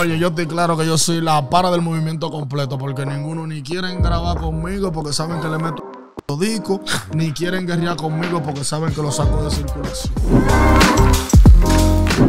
Oye, yo estoy claro que yo soy la para del movimiento completo, porque ninguno ni quieren grabar conmigo porque saben que le meto disco, ni quieren guerrear conmigo porque saben que lo saco de circulación.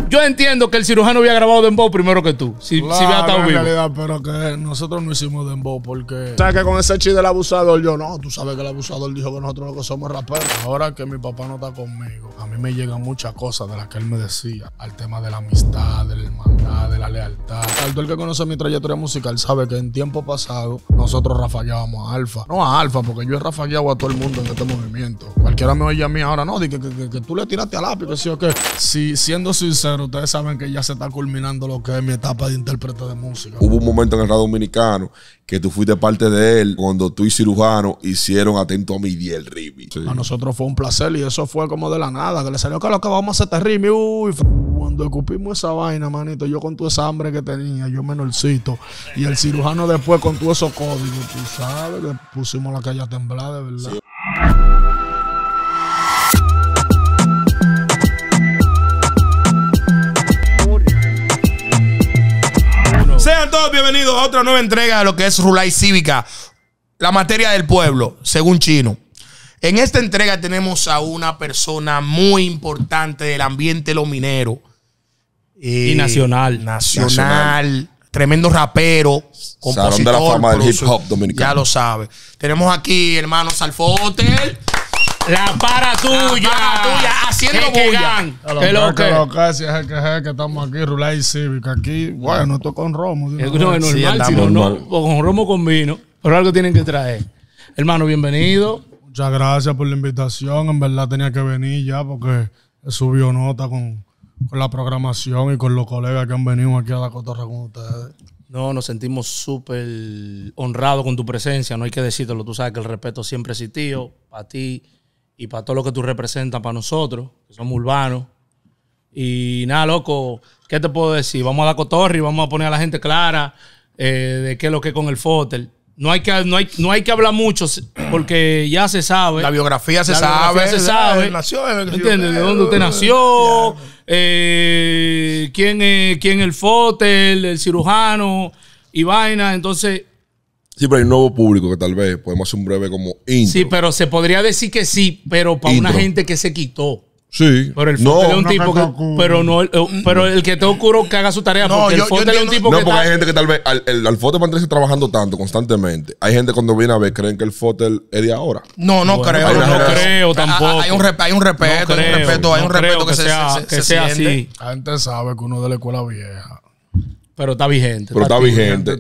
Yo entiendo que el cirujano había grabado Dembow primero que tú. Si, hubiera si había estado en Realidad, pero que nosotros no hicimos Dembow porque. ¿Sabes que con ese chiste del abusador? Yo no, tú sabes que el abusador dijo que nosotros lo que somos raperos. Ahora que mi papá no está conmigo, a mí me llegan muchas cosas de las que él me decía. Al tema de la amistad, de la hermandad, de la lealtad. Tanto el que conoce mi trayectoria musical sabe que en tiempo pasado nosotros rafagueábamos a Alfa. No a Alfa, porque yo he rafagueado a todo el mundo en este movimiento. Cualquiera me oye a mí ahora, no, dije que, que, que, tú le tiraste al lápiz, que sí o Si siendo sincero, ustedes saben que ya se está culminando lo que es mi etapa de intérprete de música. Hubo un momento en el radio dominicano que tú fuiste parte de él cuando tú y Cirujano hicieron Atento a mi día el Rimi. A nosotros fue un placer y eso fue como de la nada, que le salió que lo que vamos a hacer este Rimi. Uy, cuando escupimos esa vaina, manito, yo con toda esa hambre que tenía, yo menorcito. Y el cirujano después con todo esos códigos, tú sabes, que pusimos la calle a temblar, de verdad. a todos bienvenidos a otra nueva entrega de lo que es Rulay Cívica, la materia del pueblo, según Chino. En esta entrega tenemos a una persona muy importante del ambiente lo minero. y eh, nacional. nacional. Tremendo rapero, compositor. de la fama del hip hop dominicano. Ya lo sabe. Tenemos aquí, hermano al la para tuya. tuya, haciendo Que, lo que, lo que, es que, estamos aquí, Rulay Civic, Aquí, bueno, estoy con romo. Eh, no, es normal, si no, con romo con vino. Pero algo tienen que traer. Hermano, bienvenido. Muchas gracias por la invitación. En verdad tenía que venir ya porque subió nota con, con la programación y con los colegas que han venido aquí a la cotorra con ustedes. No, nos sentimos súper honrados con tu presencia. No hay que decírtelo. Tú sabes que el respeto siempre ha tío para ti, y para todo lo que tú representas para nosotros, que somos urbanos. Y nada, loco, ¿qué te puedo decir? Vamos a la cotorri, vamos a poner a la gente clara eh, de qué es lo que es con el Fotel. No hay, que, no, hay, que hablar mucho porque ya se sabe. La biografía se la sabe. se sabe. ¿Entiendes? ¿De dónde usted eh, nació? Eh, ¿quién, es, ¿Quién el Fotel? ¿El cirujano? Y vaina. Entonces, Sí, pero hay un nuevo público que tal vez podemos hacer un breve como intro. Sí, pero se podría decir que sí, pero para una gente que se quitó. Sí. Pero el no, de un tipo que, pero no, eh, oh, pero el que te ocurra que haga su tarea. No, porque yo, el un tipo que. No, porque hay gente que tal vez al, el, al Fotel mantiene trabajando tanto constantemente. Hay gente cuando viene a ver creen que el Fotel es de ahora. No, no creo. No, creo tampoco. Ah, ah, hay un, respeto, hay un respeto, hay un respeto que, se, sea, que sea así. La gente sabe que uno de la escuela vieja. Pero está vigente. Pero está, vigente.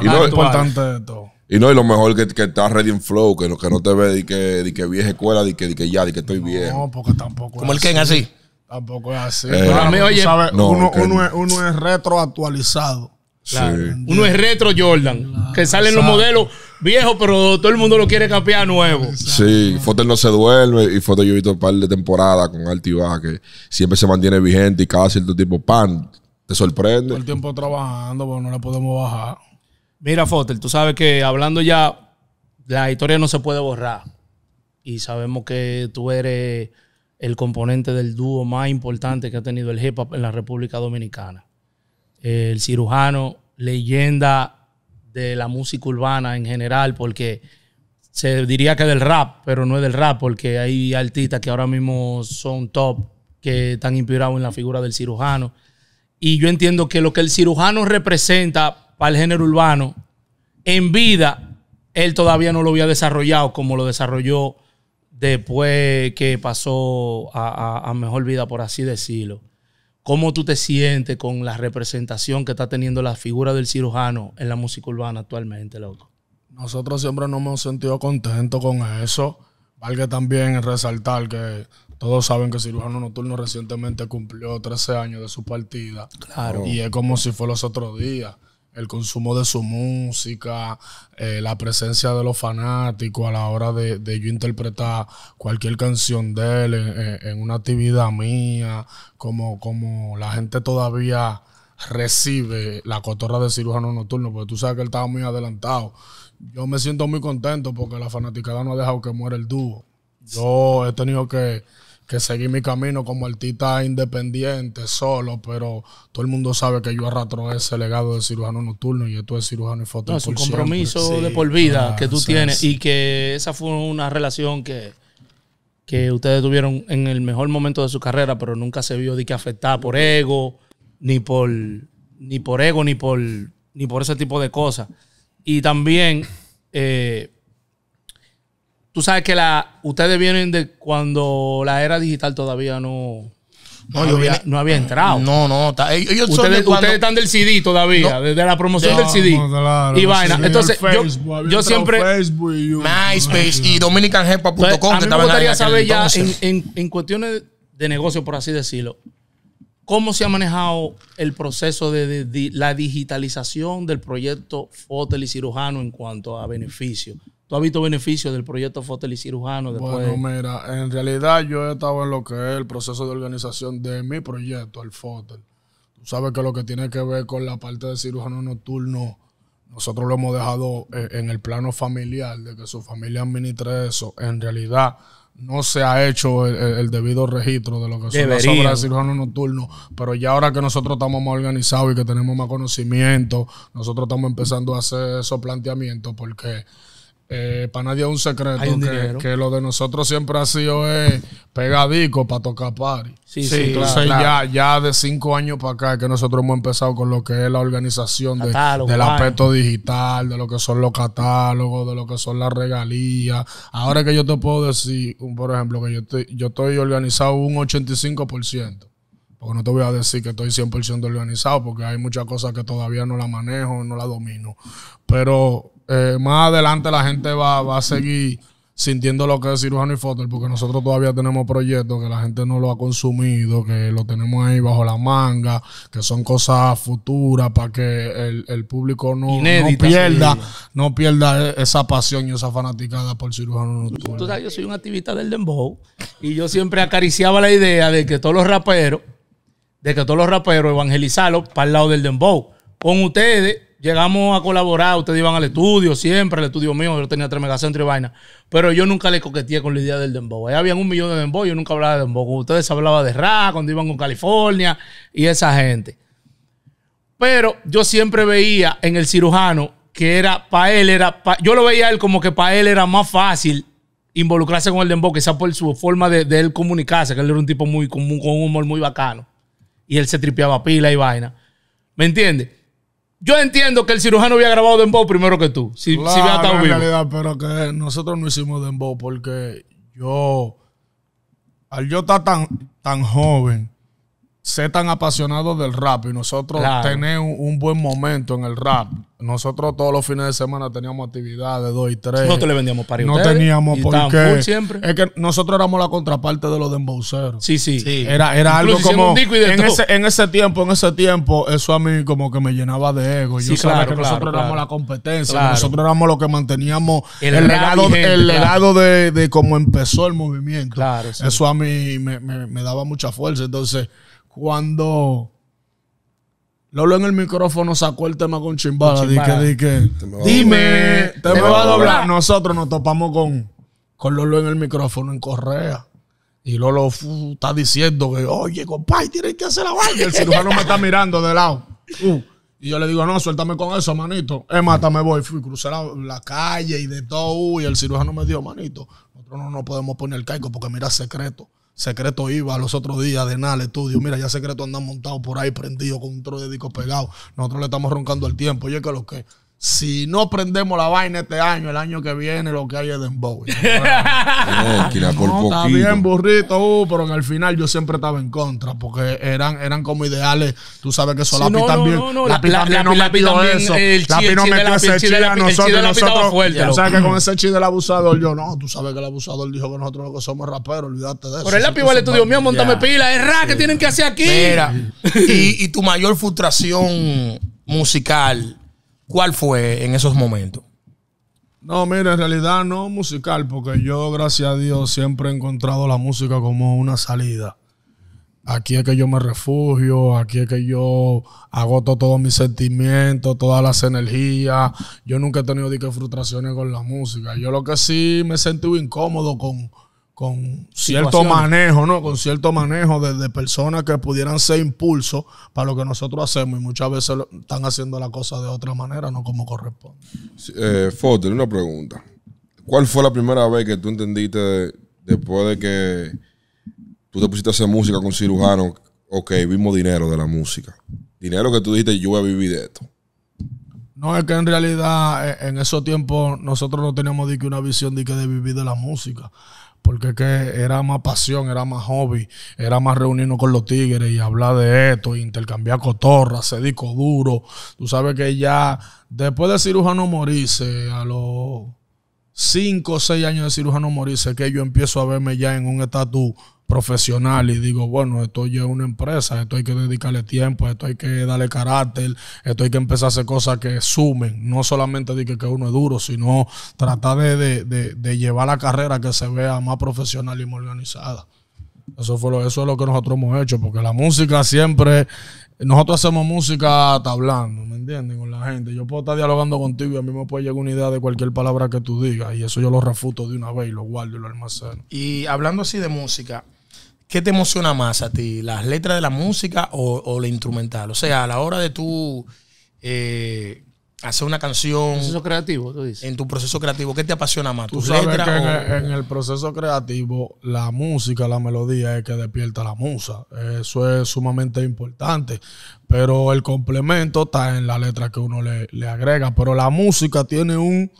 Y no, es importante de todo. Y no, y lo mejor que, está ready en flow, que no, que no te ve de que, vieja escuela, de que, ya, de que estoy bien. viejo. No, porque tampoco. es Como el Ken así. Tampoco es así. Pero mí, oye, uno, es, retroactualizado. retro actualizado. Uno es retro Jordan, que salen los modelos viejos, pero todo el mundo lo quiere capear nuevo. Sí, Fotel no se duerme y Fotel yo he visto un par de temporadas con Altibaja que siempre se mantiene vigente y cada cierto tipo, pan, te sorprende. Todo el tiempo trabajando, pero no la podemos bajar. Mira, Fotel, tú sabes que hablando ya, la historia no se puede borrar. Y sabemos que tú eres el componente del dúo más importante que ha tenido el hip hop en la República Dominicana. El cirujano, leyenda de la música urbana en general, porque se diría que del rap, pero no es del rap, porque hay artistas que ahora mismo son top, que están inspirados en la figura del cirujano. Y yo entiendo que lo que el cirujano representa para el género urbano, en vida, él todavía no lo había desarrollado como lo desarrolló después que pasó a, mejor vida, por así decirlo. ¿Cómo tú te sientes con la representación que está teniendo la figura del cirujano en la música urbana actualmente, loco? Nosotros siempre nos hemos sentido contentos con eso. Valga también resaltar que todos saben que Cirujano Nocturno recientemente cumplió 13 años de su partida. Claro. Y es como si fue los otros días. El consumo de su música, eh, la presencia de los fanáticos a la hora de, yo interpretar cualquier canción de él en, una actividad mía, como, como la gente todavía recibe la cotorra de cirujano nocturno, porque tú sabes que él estaba muy adelantado. Yo me siento muy contento porque la fanaticada no ha dejado que muera el dúo. Yo he tenido que que seguí mi camino como artista independiente, solo, pero todo el mundo sabe que yo arrastro ese legado de cirujano nocturno y esto es cirujano y foto. No, es un compromiso de por vida que tú ah, tienes y que esa fue una relación que, que ustedes tuvieron en el mejor momento de su carrera, pero nunca se vio de que afectada por ego, ni por, ni por ego, ni por, ni por ese tipo de cosas. Y también... Eh, tú sabes que la, ustedes vienen de cuando la era digital todavía no... No, había, entrado. No, no. ustedes, están del CD todavía, desde la promoción del CD. y vaina. Entonces, yo, siempre. MySpace y DominicanHepa.com. me gustaría saber ya, en, cuestiones de negocio, por así decirlo, cómo se ha manejado el proceso de, de la digitalización del proyecto Fotel y Cirujano en cuanto a beneficios. ¿Tú has visto beneficios del proyecto Fotel y Cirujano? Después? Bueno, mira, en realidad yo he estado en lo que es el proceso de organización de mi proyecto, el Fotel. Tú sabes que lo que tiene que ver con la parte de cirujano nocturno, nosotros lo hemos dejado eh, en el plano familiar, de que su familia administre eso. En realidad no se ha hecho el, debido registro de lo que son las obras de nocturno pero ya ahora que nosotros estamos más organizados y que tenemos más conocimiento, nosotros estamos empezando a hacer esos planteamientos porque eh, para nadie es un secreto que, lo de nosotros siempre ha sido eh, pegadico para tocar party. Sí, sí, Entonces ya, de cinco años para acá que nosotros hemos empezado con lo que es la organización de, del aspecto digital, de lo que son los catálogos, de lo que son las regalías. Ahora que yo te puedo decir, por ejemplo, que yo estoy, yo estoy organizado un 85%. Porque no te voy a decir que estoy 100% organizado, porque hay muchas cosas que todavía no la manejo, no la domino. Pero eh, más adelante la gente va, a seguir sintiendo lo que es cirujano y foto, porque nosotros todavía tenemos proyectos que la gente no lo ha consumido, que lo tenemos ahí bajo la manga, que son cosas futuras para que el, público no, pierda, no pierda e, esa pasión y esa fanaticada por cirujano yo soy un activista del dembow y yo siempre acariciaba la idea de que todos los raperos, de que todos los raperos evangelizarlos para el lado del dembow. Con ustedes llegamos a colaborar, ustedes iban al estudio siempre, al estudio mío, yo tenía tres megacentros y vaina, pero yo nunca le coqueteé con la idea del dembow. Había habían un millón de dembow, yo nunca hablaba de dembow. Ustedes hablaban de rap cuando iban con California y esa gente. Pero yo siempre veía en el cirujano que era, para él era, yo lo veía a él como que para él era más fácil involucrarse con el dembow, quizás por su forma de, él comunicarse, que él era un tipo muy común, con un humor muy bacano. Y él se tripeaba pila y vaina. ¿Me entiendes? Yo entiendo que el cirujano había grabado Dembow primero que tú. Si, claro, en pero que nosotros no hicimos Dembow porque yo, al yo estar tan, tan joven, ser tan apasionados del rap y nosotros tener un, buen momento en el rap. Nosotros todos los fines de semana teníamos actividades, dos y tres. Nosotros le vendíamos para No teníamos por qué. Siempre. Es que nosotros éramos la contraparte de los demboceros. Sí, sí. sí. Era, era algo como. En ese, en ese, tiempo, en ese tiempo, eso a mí como que me llenaba de ego. Yo que nosotros éramos la competencia. Nosotros éramos los que manteníamos el, legado, el de, de, cómo empezó el movimiento. Claro, Eso a mí me, me daba mucha fuerza. Entonces cuando Lolo en el micrófono sacó el tema con Chimbala. dime, te, me va a doblar. Nosotros nos topamos con, con Lolo en el micrófono en Correa. Y Lolo está diciendo que, oye, compadre, tienes que hacer la Y El cirujano me está mirando de lado. Uh. y yo le digo, no, suéltame con eso, manito. Es mata, me voy. Fui, crucé la, calle y de todo. Uh, y el cirujano me dio manito, nosotros no nos podemos poner el caico porque mira secreto. Secreto iba los otros días de nada estudio. Mira, ya Secreto anda montado por ahí, prendido con un tro de disco pegado. Nosotros le estamos roncando el tiempo. Oye, que lo que si no prendemos la vaina este año, el año que viene lo que hay es Dembow. no, está bien burrito, uh, pero en el final yo siempre estaba en contra porque eran, eran como ideales. Tú sabes que eso sí, Lapi no, también. No, no, Lapi la, también no la, metió eso. La Lapi no metió ese chile a nosotros. nosotros fuerte, tú sabes que con ese chile del abusador, yo no. Tú sabes que el abusador dijo que nosotros lo somos raperos, olvídate de eso. Pero el Lapi vale, tú Dios mío, montame pila. Es ra, que tienen que hacer aquí? Mira, y tu mayor frustración musical ¿Cuál fue en esos momentos? No, mire, en realidad no musical, porque yo, gracias a Dios, siempre he encontrado la música como una salida. Aquí es que yo me refugio, aquí es que yo agoto todos mis sentimientos, todas las energías. Yo nunca he tenido de que frustraciones con la música. Yo lo que sí me sentí incómodo con, con cierto manejo, ¿no? Con cierto manejo de, personas que pudieran ser impulso para lo que nosotros hacemos y muchas veces están haciendo la cosa de otra manera, no como corresponde. Eh, Foster, una pregunta. ¿Cuál fue la primera vez que tú entendiste después de que tú te pusiste a hacer música con Cirujano, Ok, vimos dinero de la música. Dinero que tú dijiste, yo voy a vivir de esto. No, es que en realidad eh, en esos tiempos nosotros no teníamos de que una visión de, que de vivir de la música porque que era más pasión, era más hobby, era más reunirnos con los tigres y hablar de esto, e intercambiar cotorras, se disco duro. Tú sabes que ya después de cirujano morirse, a los 5 o 6 años de cirujano morirse que yo empiezo a verme ya en un estatus profesional y digo, bueno, esto ya es una empresa, esto hay que dedicarle tiempo, esto hay que darle carácter, esto hay que empezar a hacer cosas que sumen, no solamente de que, uno es duro, sino tratar de, de llevar la carrera que se vea más profesional y más organizada. Eso, eso es lo que nosotros hemos hecho, porque la música siempre, nosotros hacemos música hablando ¿me entiendes? Con la gente. Yo puedo estar dialogando contigo y a mí me puede llegar una idea de cualquier palabra que tú digas, y eso yo lo refuto de una vez y lo guardo y lo almaceno. Y hablando así de música, ¿qué te emociona más a ti? ¿Las letras de la música o, o la instrumental? O sea, a la hora de tú eh, hacer una canción. creativo, En tu proceso creativo, ¿qué te apasiona más? En, el, en, el proceso creativo, la música, la melodía es que despierta la musa. Eso es sumamente importante. Pero el complemento está en la letra que uno le, agrega. Pero la música tiene un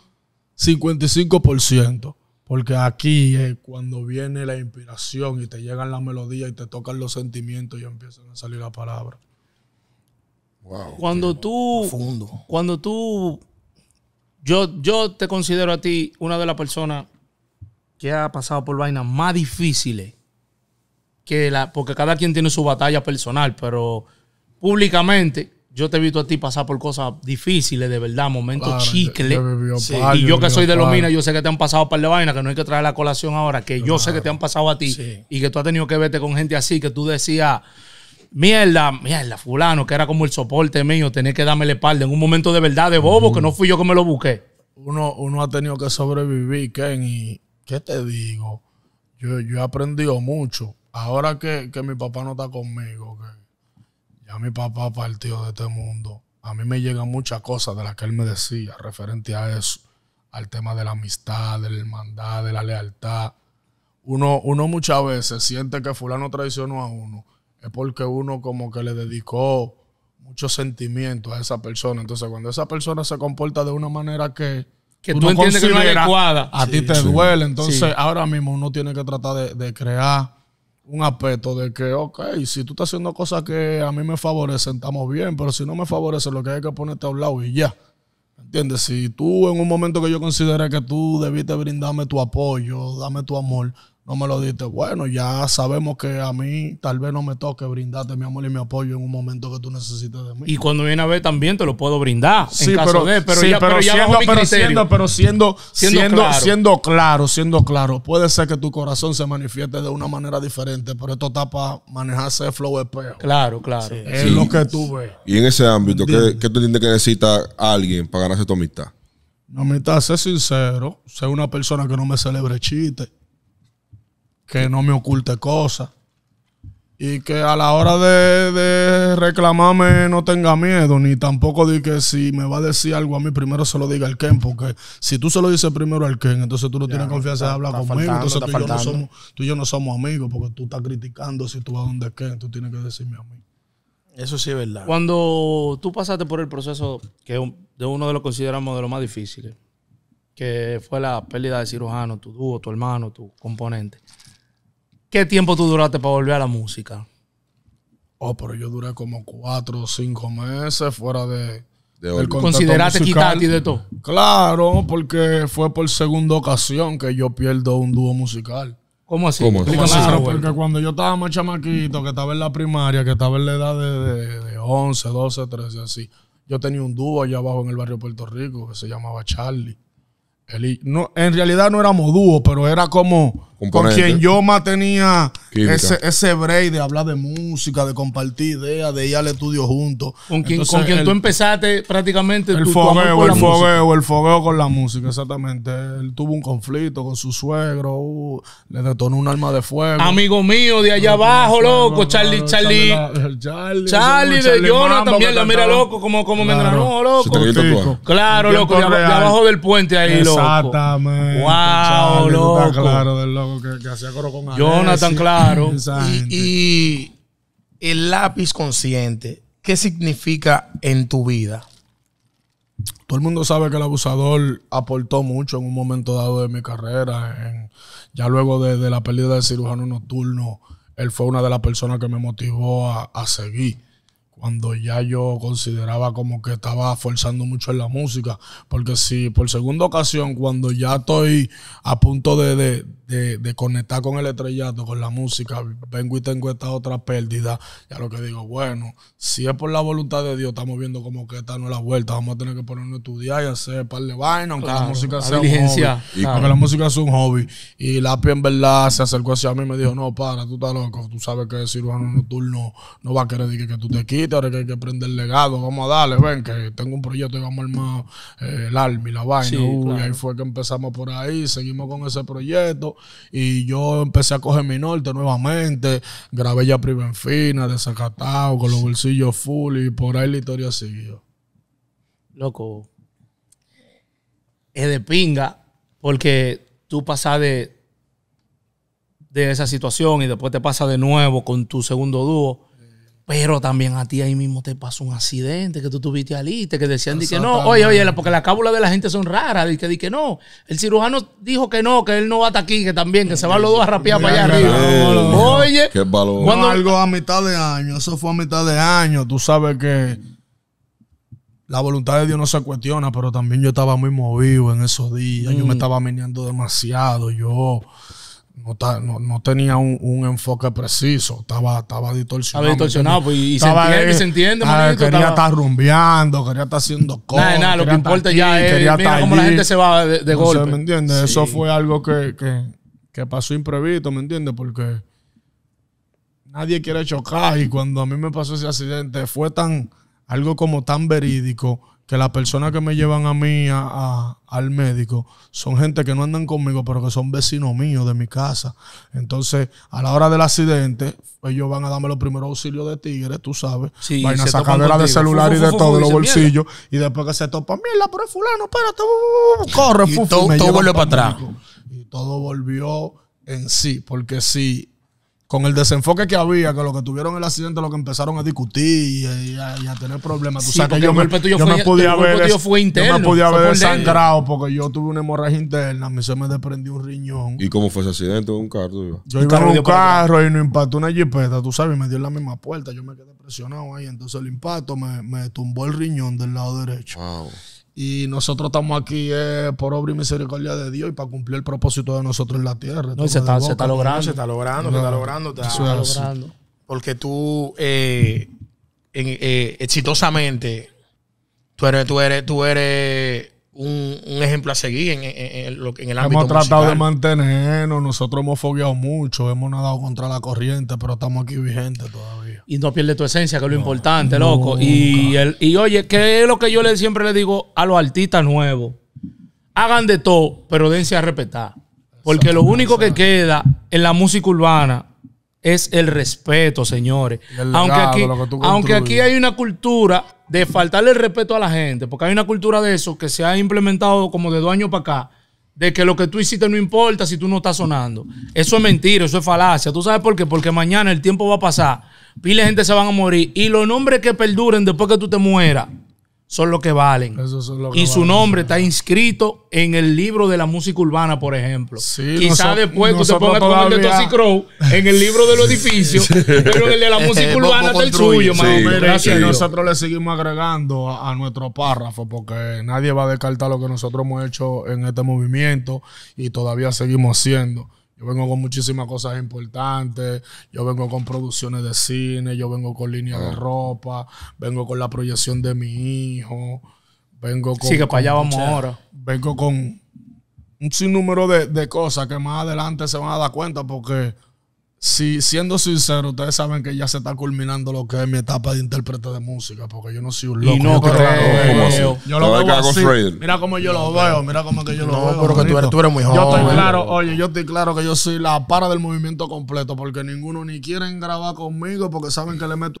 55%. Porque aquí es cuando viene la inspiración y te llegan las melodías y te tocan los sentimientos y empiezan a salir las palabras cuando tú. Cuando tú. Yo, yo te considero a ti una de las personas que ha pasado por vainas más difíciles. Que la, porque cada quien tiene su batalla personal, pero públicamente yo te he visto a ti pasar por cosas difíciles, de verdad, momentos chicles. y yo, que soy de los minas, yo sé que te han pasado un par de vainas, que no hay que traer la colación ahora, que yo sé que te han pasado a ti y que tú has tenido que verte con gente así, que tú decías, mierda, mierda, fulano, que era como el soporte mío, tenía que darme la espalda en un momento de verdad de bobo, que no fui yo que me lo busqué. Uno, uno ha tenido que sobrevivir, Ken, y ¿qué te digo? Yo, he aprendido mucho. Ahora que, mi papá no está conmigo, que ya mi papá partió de este mundo, a mí me llegan muchas cosas de las que él me decía referente a eso, al tema de la amistad, de la hermandad, de la lealtad. Uno, uno muchas veces siente que fulano traicionó a uno es porque uno como que le dedicó mucho sentimiento a esa persona. Entonces, cuando esa persona se comporta de una manera que, que tú, entiendes que no es adecuada, a ti te duele. Entonces, ahora mismo uno tiene que tratar de, crear un aspecto de que, ok, si tú estás haciendo cosas que a mí me favorecen, estamos bien, pero si no me favorecen, lo que hay que ponerte a un lado y ya. ¿Entiendes? Si tú en un momento que yo consideré que tú debiste brindarme tu apoyo, dame tu amor, no me lo diste. Bueno, ya sabemos que a mí tal vez no me toque brindarte mi amor y mi apoyo en un momento que tú necesites de mí. Y cuando viene a ver también te lo puedo brindar. Sí, pero, pero, siendo, pero, siendo, claro. siendo, claro. Puede ser que tu corazón se manifieste de una manera diferente, pero esto está para manejarse de flow espejo. Claro, claro. es lo que tú ves. Y en ese ámbito, ¿qué, tú entiendes que necesita alguien para ganarse tu amistad? No, amistad, ser sincero, ser una persona que no me celebre chiste que no me oculte cosas y que a la hora de, reclamarme no tenga miedo, ni tampoco de que si me va a decir algo a mí, primero se lo diga al Ken, porque si tú se lo dices primero al Ken, entonces tú no tienes confianza de hablar conmigo, entonces tú y, yo no somos, amigos, porque tú estás criticando si tú vas donde Ken, tú tienes que decirme a mí. Eso sí es verdad. Cuando tú pasaste por el proceso que de uno de los consideramos de los más difíciles, que fue la pérdida de cirujano, tu dúo, tu hermano, tu componente. ¿Qué tiempo tú duraste para volver a la música? Oh, pero yo duré como cuatro o cinco meses fuera de, de ¿Consideraste quitarte de todo? Claro, porque fue por segunda ocasión que yo pierdo un dúo musical. ¿Cómo así? porque cuando yo estaba más chamaquito, que estaba en la primaria, que estaba en la edad de, 11, 12, 13, así, yo tenía un dúo allá abajo en el barrio Puerto Rico que se llamaba Charlie. Él no, en realidad no éramos dúo, pero era como con quien yo más tenía ese, ese break de hablar de música, de compartir ideas, de ir al estudio juntos. Con quien, tú empezaste prácticamente el fogueo, el fogueo, el fogueo con la música, exactamente. Él tuvo un conflicto con su suegro, uh, le detonó un arma de fuego. Amigo mío de allá abajo, loco, Charlie, Charlie. Charlie, de Jonah también la mira loco, como, como me enganó loco. Claro, loco, de, abajo del puente ahí, loco. Exactamente. Wow, loco. Claro, del loco que, hacía coro con Jonathan, claro. Y, el lápiz consciente, ¿qué significa en tu vida? Todo el mundo sabe que el abusador aportó mucho en un momento dado de mi carrera. ya luego de, la pérdida del cirujano nocturno, él fue una de las personas que me motivó a, a seguir cuando ya yo consideraba como que estaba forzando mucho en la música, porque si por segunda ocasión, cuando ya estoy a punto de, de, conectar con el estrellato, con la música, vengo y tengo esta otra pérdida, ya lo que digo, bueno, si es por la voluntad de Dios, estamos viendo como que esta no es la vuelta, vamos a tener que ponernos a estudiar y hacer un par de vainas, aunque la música sea un hobby. la música es un hobby. Y Lapi en verdad se acercó hacia mí y me dijo, no, para, tú estás loco, tú sabes que el cirujano nocturno no va a querer que tú te quites que hay que prender legado, vamos a darle, ven, que tengo un proyecto y vamos a armar eh, el army, la vaina. Y ahí fue que empezamos por ahí, seguimos con ese proyecto y yo empecé a coger mi norte nuevamente, grabé ya de desacatado, con los bolsillos full y por ahí la historia siguió. Loco, es de pinga porque tú pasas de, de esa situación y después te pasa de nuevo con tu segundo dúo pero también a ti ahí mismo te pasó un accidente que tú tuviste aliste, que decían que no, oye, oye, porque las cábulas de la gente son raras, y que, no. El cirujano dijo que no, que él no va hasta aquí, que también, que se van los dos a rapear para allá arriba. Oye, qué valor. Cuando algo a mitad de año, eso fue a mitad de año, tú sabes que la voluntad de Dios no se cuestiona, pero también yo estaba muy movido en esos días, yo me mm. estaba meneando demasiado, yo no, tenía un, enfoque preciso, estaba, estaba distorsionado. Estaba distorsionado, pues, y, se entiende, ah, Quería estar rumbeando, quería estar haciendo cosas. Nada, lo que importa ya es cómo la gente se va de, golpe. Eso fue algo que, que, que pasó imprevisto, ¿me entiendes? Porque nadie quiere chocar y cuando a mí me pasó ese accidente fue tan, algo como tan verídico que las personas que me llevan a mí a, al médico son gente que no andan conmigo, pero que son vecinos míos de mi casa. Entonces, a la hora del accidente, ellos van a darme los primeros auxilios de tigre, tú sabes. a a sacar de celular y de todo, los bolsillos. Y después que se topa, mierda, por el fulano, espérate, todo uh, uh, uh, corre, y todo, todo volvió para atrás. Y todo volvió en sí, porque si con el desenfoque que había, que lo que tuvieron el accidente, lo que empezaron a discutir y, a, tener problemas. Tú sabes que yo, me, yo podía ver, haber desangrado porque yo tuve una hemorragia interna, a mí se me desprendió un riñón. ¿Y cómo fue ese accidente? ¿Un carro? Yo, yo iba en un carro y no impactó una jipeta, tú sabes, me dio en la misma puerta, yo me quedé presionado ahí, entonces el impacto me, me tumbó el riñón del lado derecho. Y nosotros estamos aquí eh, por obra y misericordia de Dios y para cumplir el propósito de nosotros en la tierra. se, está, se, está, logrando. Se está logrando, se está logrando. Porque tú, eh, eh, exitosamente, tú eres, tú eres, tú eres un, ejemplo a seguir en, en, en, lo, en el ámbito Hemos tratado de mantenernos, nosotros hemos fogueado mucho, hemos nadado contra la corriente, pero estamos aquí vigentes todavía y no pierde tu esencia, que es lo importante, loco. Y, el, oye, qué es lo que yo le, siempre le digo a los artistas nuevos? Hagan de todo, pero dense a respetar. Porque lo único que queda en la música urbana es el respeto, señores. aunque, aquí, aunque aquí hay una cultura de faltarle el respeto a la gente, porque hay una cultura de eso que se ha implementado como de dos años para acá, de que lo que tú hiciste no importa si tú no estás sonando. Eso es mentira, eso es falacia. ¿Tú sabes por qué? Porque mañana el tiempo va a pasar Pile gente se van a morir. Y los nombres que perduren después que tú te mueras son los que valen. y su nombre está inscrito en el libro de la música urbana, por ejemplo. Quizás después tú te pongas con el de Crow en el libro de los edificios, pero el de la música urbana es el suyo, sí, más Y nosotros le seguimos agregando a, a, nuestro párrafo, porque nadie va a descartar lo que nosotros hemos hecho en este movimiento y todavía seguimos haciendo. Yo vengo con muchísimas cosas importantes, yo vengo con producciones de cine, yo vengo con líneas de ah. ropa, vengo con la proyección de mi hijo, vengo con... Sí, que para allá vamos ahora. Vengo con un sinnúmero de, de cosas que más adelante se van a dar cuenta porque si, siendo sincero, ustedes saben que ya se está culminando lo que es mi etapa de intérprete de música, porque yo no soy un loco. yo lo veo así. Mira cómo yo lo veo, mira cómo que yo lo veo. No, pero tú eres, tú eres, muy joven. Yo estoy claro, oye, yo estoy claro que yo soy la para del movimiento completo, porque ninguno ni quieren grabar conmigo porque saben que le meto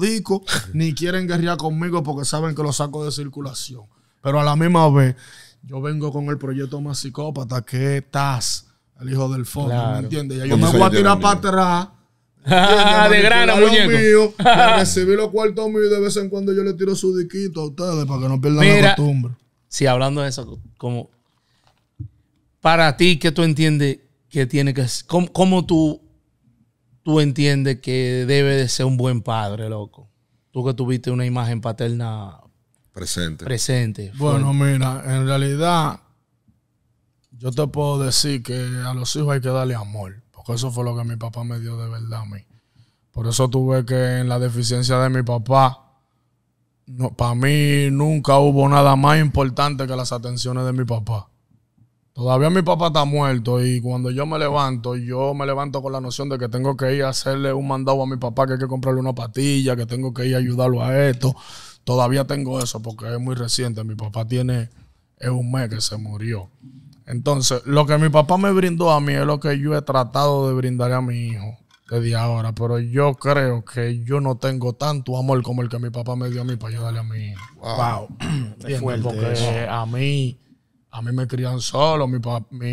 disco, ni quieren guerrear conmigo porque saben que lo saco de circulación. Pero a la misma vez, yo vengo con el proyecto más psicópata que estás el hijo del fondo, ¿me entiendes? Ya yo me voy a tirar para atrás. de grana, muñeco. Mío, los cuartos míos de vez en cuando yo le tiro su diquito a ustedes para que no pierdan la costumbre. Sí, hablando de eso, como para ti, ¿qué tú entiendes que tiene que ser? ¿Cómo, tú, tú entiendes que debe de ser un buen padre, loco? Tú que tuviste una imagen paterna presente. presente bueno, mira, en realidad yo te puedo decir que a los hijos hay que darle amor, porque eso fue lo que mi papá me dio de verdad a mí. Por eso tuve que en la deficiencia de mi papá, para mí nunca hubo nada más importante que las atenciones de mi papá. Todavía mi papá está muerto y cuando yo me levanto, yo me levanto con la noción de que tengo que ir a hacerle un mandado a mi papá, que hay que comprarle una patilla, que tengo que ir a ayudarlo a esto. Todavía tengo eso porque es muy reciente. Mi papá tiene, es un mes que se murió. Entonces, lo que mi papá me brindó a mí es lo que yo he tratado de brindarle a mi hijo desde ahora. Pero yo creo que yo no tengo tanto amor como el que mi papá me dio a mí para ayudarle a mi hijo. Wow. Porque a mí, a mí me crían solo. Mi,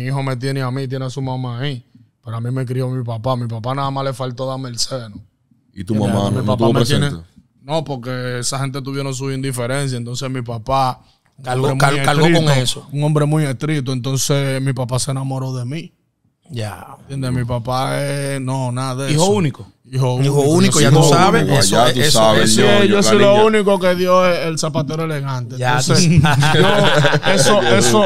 hijo me tiene a mí, tiene a su mamá ahí. Pero a mí me crió mi papá. Mi papá nada más le faltó darme el seno. ¿Y tu mamá? no, papá No, porque esa gente tuvieron su indiferencia. Entonces mi papá con eso. Un hombre muy estricto, entonces mi papá se enamoró de mí. Ya. ¿Entiendes? Mi papá es. No, nada hijo Único. Hijo único. Hijo único, ya tú sabes. Eso, yo, soy lo único que dio el zapatero elegante. Entonces, eso,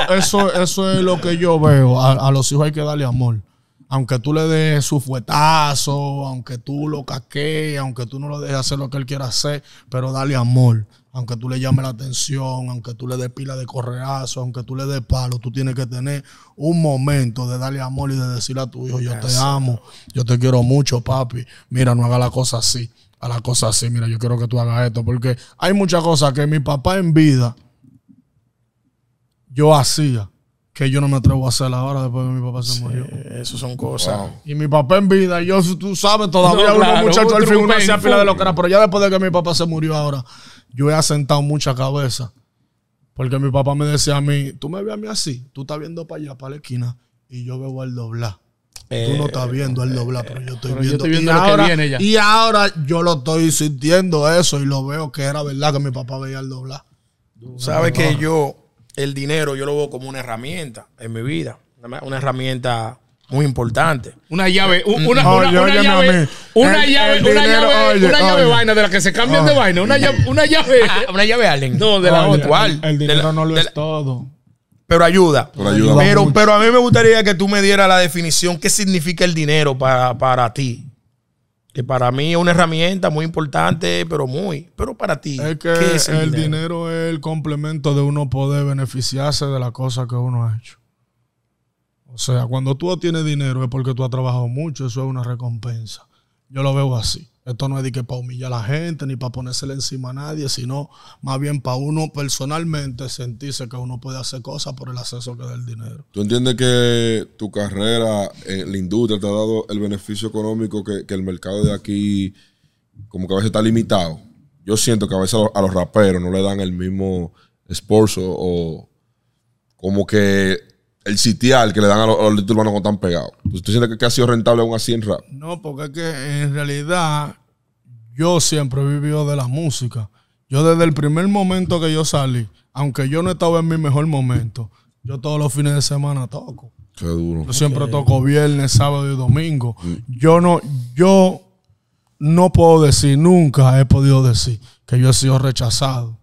eso, eso, es lo que yo veo. A, los hijos hay que darle amor. Aunque tú le des su fuetazo, aunque tú lo caquees, aunque tú no lo dejes hacer lo que él quiera hacer, pero dale amor aunque tú le llames la atención, aunque tú le des pila de correazo, aunque tú le des palo, tú tienes que tener un momento de darle amor y de decirle a tu hijo, yo te amo, yo te quiero mucho, papi. Mira, no haga la cosa así, a la cosa así, mira, yo quiero que tú hagas esto, porque hay muchas cosas que mi papá en vida yo hacía que yo no me atrevo a hacer ahora después de que mi papá se murió. Eso son cosas. Y mi papá en vida, yo, tú sabes, todavía uno muchacho al fin se de lo que era, pero ya después de que mi papá se murió ahora, yo he asentado mucha cabeza. Porque mi papá me decía a mí, tú me ves a mí así, tú estás viendo para allá, para la esquina, y yo veo al doblar. tú no estás eh, viendo al eh, doblar, pero yo eh, estoy viendo, y, ahora, y ahora yo lo estoy sintiendo eso y lo veo que era verdad que mi papá veía al doblar. Sabes que yo, el dinero, yo lo veo como una herramienta en mi vida. Una herramienta muy importante. Una llave, una, llave, una llave, una llave, una llave vaina de la que se cambian de vaina, una llave, una llave, Allen. No, de la otra. El, dinero no lo es todo. Pero ayuda. Pero, pero, a mí me gustaría que tú me dieras la definición. ¿Qué significa el dinero para, para ti? Que para mí es una herramienta muy importante, pero muy. Pero para ti. ¿qué es el, dinero? dinero es el complemento de uno poder beneficiarse de la cosa que uno ha hecho. O sea, cuando tú tienes dinero es porque tú has trabajado mucho, eso es una recompensa. Yo lo veo así. Esto no es de que para humillar a la gente ni para ponérsela encima a nadie, sino más bien para uno personalmente sentirse que uno puede hacer cosas por el acceso que da el dinero. ¿Tú entiendes que tu carrera en la industria te ha dado el beneficio económico que, el mercado de aquí como que a veces está limitado? Yo siento que a veces a los, a los raperos no le dan el mismo esfuerzo o como que el sitial que le dan a los, a cuando están pegados. ¿Usted pues, siente que, ha sido rentable aún así en rap? No, porque es que en realidad yo siempre he vivido de la música. Yo desde el primer momento que yo salí, aunque yo no estaba en mi mejor momento, yo todos los fines de semana toco. Qué duro. Yo siempre toco viernes, sábado y domingo. Mm. Yo no, yo no puedo decir, nunca he podido decir que yo he sido rechazado.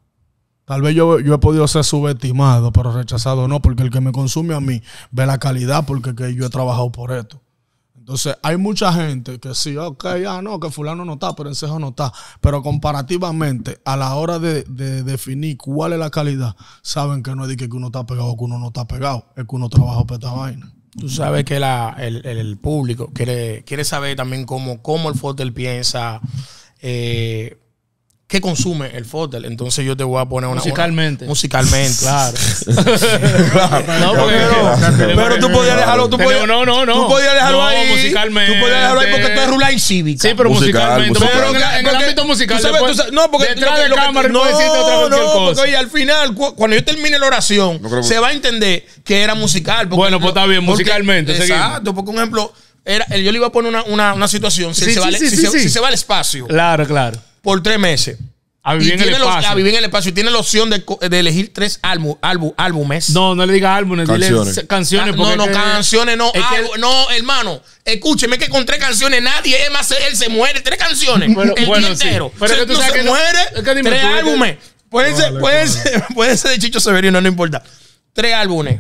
Tal vez yo, yo, he podido ser subestimado, pero rechazado no, porque el que me consume a mí ve la calidad porque que yo he trabajado por esto. Entonces, hay mucha gente que sí, ok, ah, no, que fulano no está, pero ese no está. Pero comparativamente, a la hora de, definir cuál es la calidad, saben que no es de que uno está pegado o que uno no está pegado, es que uno trabaja para esta vaina. Tú sabes que el, público quiere, quiere saber también cómo, cómo el Fotel piensa. Eh, que consume el Fotel? Entonces yo te voy a poner una. Musicalmente. musicalmente. Claro. No, porque, no. pero, tú podías dejarlo. Tú podías, no, no, no. Tú podías dejarlo no, ahí. musicalmente. Tú podías dejarlo ahí porque tú eres rula y cívica. Sí, pero musicalmente. Pero en, el ámbito musical. Tú sabes, después, tú, no, porque. no, existe otra cosa. no, Porque oye, al final, cuando yo termine la oración, se va a entender que era musical. bueno, pues está bien, musicalmente. exacto, porque un ejemplo. Era, yo le iba a poner una, situación. si se va al espacio. Claro, claro por tres meses. A vivir, y en el vivir en el espacio. Y tiene la opción de, de elegir tres álbumes. álbumes. No, no le digas álbumes, Dile canciones. no, no, canciones, no. No, hermano, escúcheme que con tres canciones nadie es más. Él se muere. Tres canciones. el día entero. Pero que tú tres álbumes. pueden puede ser de Chicho Severino, no importa. Tres álbumes.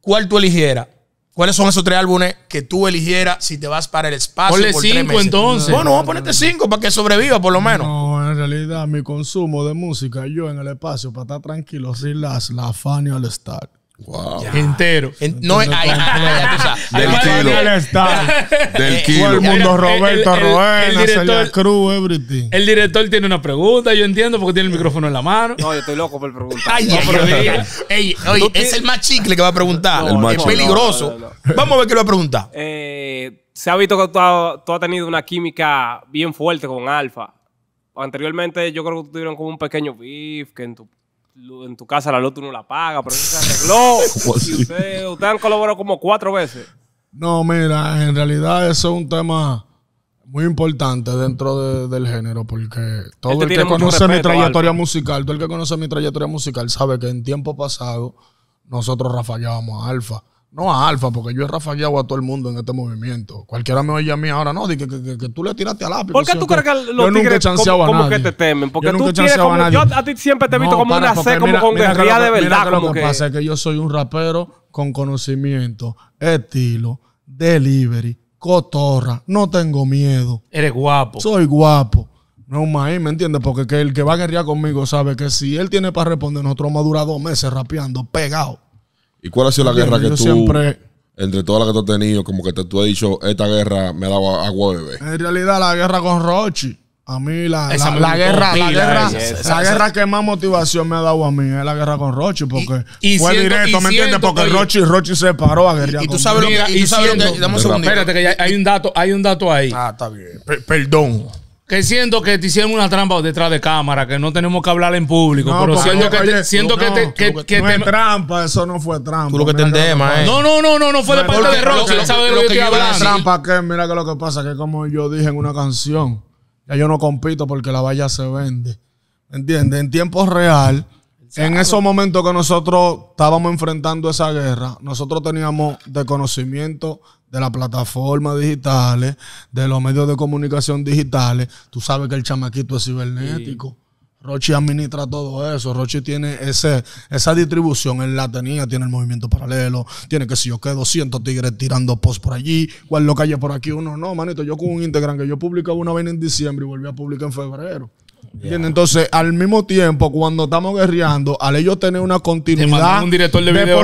¿Cuál tú eligieras? ¿Cuáles son esos tres álbumes que tú eligieras si te vas para el espacio? por tres meses? entonces. Bueno, vamos a ponerte cinco para que sobreviva por lo menos. No, en realidad mi consumo de música, yo en el espacio, para estar tranquilo, así las, la Fanny al start. Entero. no, Del kilo. Del eh, kilo. el mundo Roberto Cruz, everything. El director tiene una pregunta, yo entiendo, porque tiene el micrófono en la mano. No, yo estoy loco por preguntar. oye, es el más chicle que va a preguntar. es peligroso. Vamos a ver qué lo va a preguntar. Eh, se ha visto que tú has, tenido una química bien fuerte con Alfa anteriormente yo creo que tuvieron como un pequeño beef, que en tu en tu casa la luz tú no la paga, pero eso se arregló. Pues usted, han colaborado como cuatro veces. No, mira, en realidad eso es un tema muy importante dentro del género, porque todo este el que conoce mi trayectoria musical, todo el que conoce mi trayectoria musical sabe que en tiempo pasado nosotros rafallábamos a Alfa. No a Alfa, porque yo he rafagueado a todo el mundo en este movimiento. Cualquiera me oye a mí ahora, no, que, que, que, que tú le tiraste al lápiz. ¿Por qué tú crees que los yo como, que te temen? Porque yo tú tienes como, a Yo a ti siempre te he visto como una como con guerrilla de verdad. lo que, pasa es que yo soy un rapero con conocimiento, estilo, delivery, cotorra, no tengo miedo. Eres guapo. Soy guapo. No, maíz, ¿me entiendes? Porque el que va a guerrear conmigo sabe que si él tiene para responder, nosotros vamos a dos meses rapeando, pegado. ¿Y cuál ha sido la guerra que yo tú, siempre... entre todas las que tú has tenido, como que te, tú has dicho, esta guerra me ha dado agua bebé? En realidad, la guerra con Rochi. A mí la, la, guerra, la guerra, guerra que más motivación me ha dado a mí es la guerra con Rochi, porque fue directo, ¿me entiendes? Porque Rochi, Rochi se paró a guerrear. Y, y tú sabes lo que, y dame un Espérate que hay un dato, hay un dato ahí. Ah, está bien. perdón que siento que te hicieron una trampa detrás de cámara, que no tenemos que hablar en público. No, pero siento que, te, no, que trampa, eso no fue trampa. Tú lo que te eh. No, no, no, no, fue de parte de Rocha. lo que trampa que, mira que lo que pasa, que como yo dije en una canción, ya yo no compito porque la valla se vende. ¿Entiendes? En tiempo real en esos momentos que nosotros estábamos enfrentando esa guerra, nosotros teníamos de conocimiento de las plataformas digitales, de los medios de comunicación digitales. Tú sabes que el chamaquito es cibernético. Rochi administra todo eso. Rochi tiene ese, esa distribución, él la tenía, tiene el movimiento paralelo, tiene que si yo quedo 200 tigres tirando post por allí, cuál lo calle por aquí, uno no, manito. Yo con un Instagram que yo publicaba una vez en diciembre y volví a publicar en febrero. Entonces, al mismo tiempo, cuando estamos guerreando, al ellos tener una continuidad. Un director de, tener,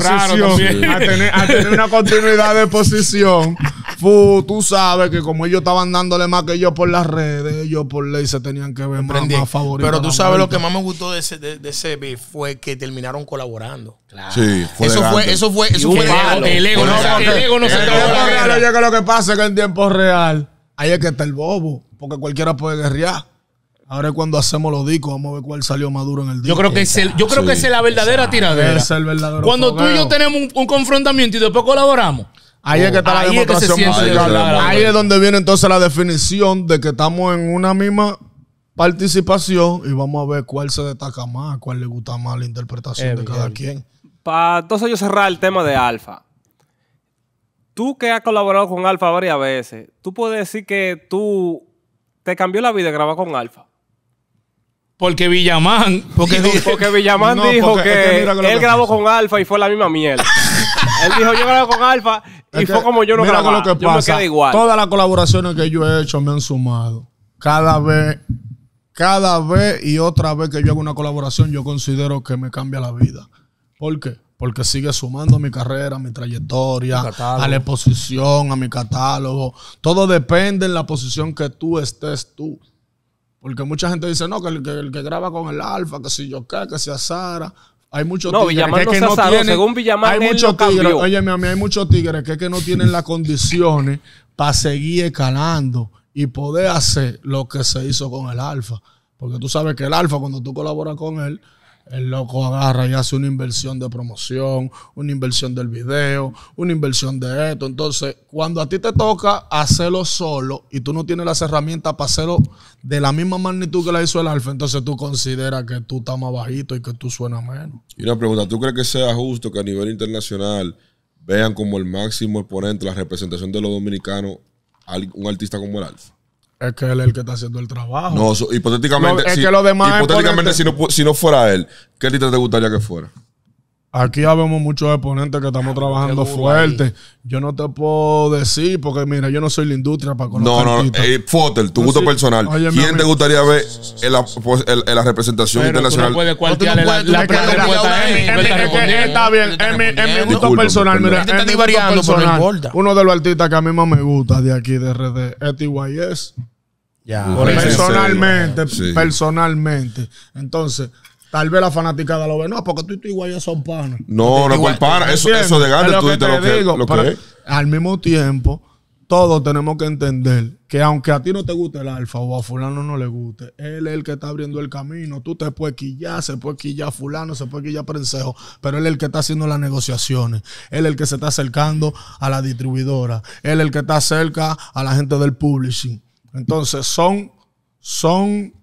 una continuidad de posición. Fu, tú sabes que como ellos estaban dándole más que yo por las redes, ellos por ley se tenían que ver más, favoritos. Pero tú sabes lo que más me gustó de ese, de, fue que terminaron colaborando. eso, fue, eso fue, eso fue, el ego. No, se Lo que pasa es que en tiempo real, ahí es que está el bobo, porque cualquiera puede guerrear. Ahora es cuando hacemos los discos, vamos a ver cuál salió maduro en el disco. Yo creo que es, yo creo que es la verdadera tiradera. cuando tú y yo tenemos un, confrontamiento y después colaboramos. Ahí es que está la demostración Ahí, es donde viene entonces la definición de que estamos en una misma participación y vamos a ver cuál se destaca más, cuál le gusta más la interpretación de cada quien. Para entonces yo cerrar el tema de Alfa. Tú que has colaborado con Alfa varias veces, tú puedes decir que tú te cambió la vida grabar con Alfa. Porque Villamán. Porque, dijo que, él grabó con Alfa y fue la misma miel. él dijo, yo grabé con Alfa y fue como yo no Lo que yo igual. Todas las colaboraciones que yo he hecho me han sumado. Cada vez, cada vez y otra vez que yo hago una colaboración, yo considero que me cambia la vida. ¿Por qué? Porque sigue sumando mi carrera, mi trayectoria, a la exposición, a mi catálogo. Todo depende en la posición que tú estés tú. Porque mucha gente dice, no, que el que, graba con el Alfa, que si yo qué, que si Azara. Hay muchos no, tigres que, no Según Villamar, hay muchos tigres, oye, mi amigo, hay muchos tigres que, que no tienen las condiciones para seguir escalando y poder hacer lo que se hizo con el Alfa. Porque tú sabes que el Alfa, cuando tú colaboras con él, el loco agarra y hace una inversión de promoción, una inversión del video, una inversión de esto. Entonces, cuando a ti te toca hacerlo solo y tú no tienes las herramientas para hacerlo de la misma magnitud que la hizo el Alfa, entonces tú consideras que tú estás más bajito y que tú suenas menos. Y una pregunta, ¿tú crees que sea justo que a nivel internacional vean como el máximo exponente la representación de los dominicanos a un artista como el Alfa? Es que él es el que está haciendo el trabajo. No, hipotéticamente, es si, hipotéticamente si, no, si no fuera él, ¿qué artista te gustaría que fuera? Aquí ya vemos muchos exponentes que estamos trabajando fuerte. Yo no te puedo decir, porque mira, yo no soy la industria para conocer. No, no, eh, Fotel, tu gusto personal. ¿Quién te gustaría ver en la, pues, la representación internacional? Tú no puedes cuartear Está bien, en mi, gusto personal, mira. estoy variando Uno de los artistas que a mí más me gusta de aquí, de RD, es TYS. Ya. Personalmente, personalmente. Entonces, Tal vez la fanaticada lo ve. No, porque tú y tú igual son panas. No, no, por Eso, eso, de grande tú lo que, Al mismo tiempo, todos tenemos que entender que aunque a ti no te guste el alfa o a fulano no le guste, él es el que está abriendo el camino. Tú te puedes quillar, se puede quillar fulano, se puede quillar prensejo, pero él es el que está haciendo las negociaciones. Él es el que se está acercando a la distribuidora. Él es el que está cerca a la gente del publishing. Entonces son, son